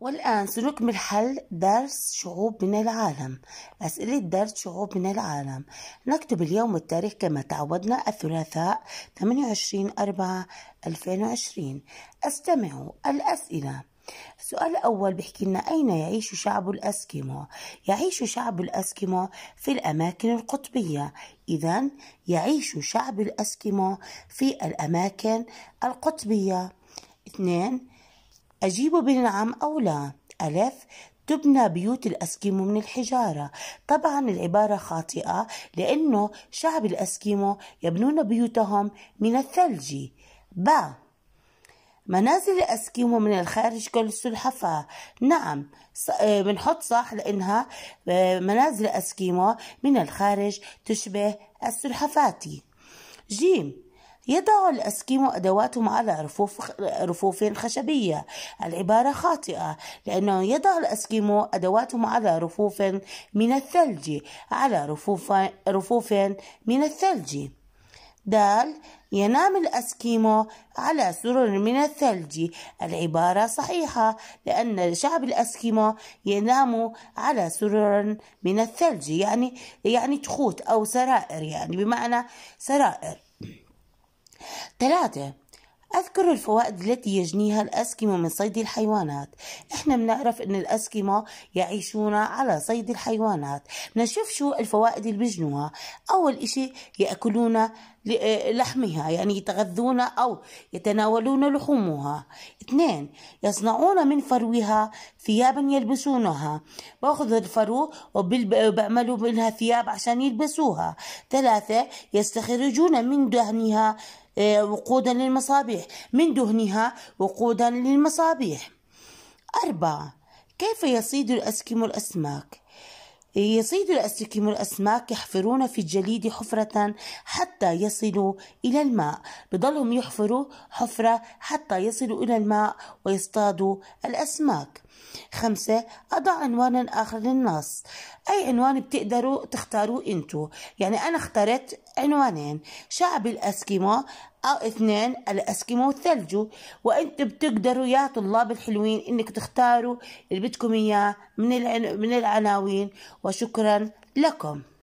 والآن سنكمل حل درس شعوب من العالم أسئلة درس شعوب من العالم نكتب اليوم التاريخ كما تعودنا الثلاثاء 28 4 2020 استمعوا الأسئلة السؤال الأول بيحكي لنا أين يعيش شعب الأسكيمو؟ يعيش شعب الأسكيمو في الأماكن القطبية إذا يعيش شعب الأسكيمو في الأماكن القطبية اثنين أجيب بنعم أو لا ألف تبنى بيوت الأسكيمو من الحجارة طبعا العبارة خاطئة لأنه شعب الأسكيمو يبنون بيوتهم من الثلج ب منازل الأسكيمو من الخارج كل السلحفاة نعم آه، بنحط صح لأنها آه، منازل الأسكيمو من الخارج تشبه السلحفاتي جيم يضع الأسكيمو أدواتهم على رفوف, رفوف خشبية العبارة خاطئة لأنه يضع الأسكيمو أدواتهم على رفوف من الثلج على رفوف, رفوف من الثلج دال ينام الأسكيمو على سرر من الثلج العبارة صحيحة لأن شعب الأسكيمو ينام على سرر من الثلج يعني يعني تخوت أو سرائر يعني بمعنى سرائر ثلاثة أذكر الفوائد التي يجنيها الأسكيمو من صيد الحيوانات إحنا بنعرف أن الأسكيمو يعيشون على صيد الحيوانات نشوف شو الفوائد اللي بيجنوها أول إشي يأكلون آه، لحمها يعني يتغذون أو يتناولون لحومها اثنين يصنعون من فروها ثيابا يلبسونها باخذ الفرو وبعملوا منها ثياب عشان يلبسوها ثلاثة يستخرجون من دهنها آه، وقودا للمصابيح من دهنها وقودا للمصابيح أربعة كيف يصيد الأسكيمو الأسماك؟ يصيد الأسكيمو الأسماك يحفرون في الجليد حفرة حتى يصلوا إلى الماء بضلهم يحفروا حفرة حتى يصلوا إلى الماء ويصطادوا الأسماك خمسة أضع عنوانا آخر للنص أي عنوان بتقدروا تختاروا أنتوا يعني أنا اخترت عنوانين شعب الأسكيمو أو اثنين الأسكيمو والثلجو وأنتم بتقدروا يا طلاب الحلوين إنك تختاروا اللي بدكم إياه من العناوين وشكرا لكم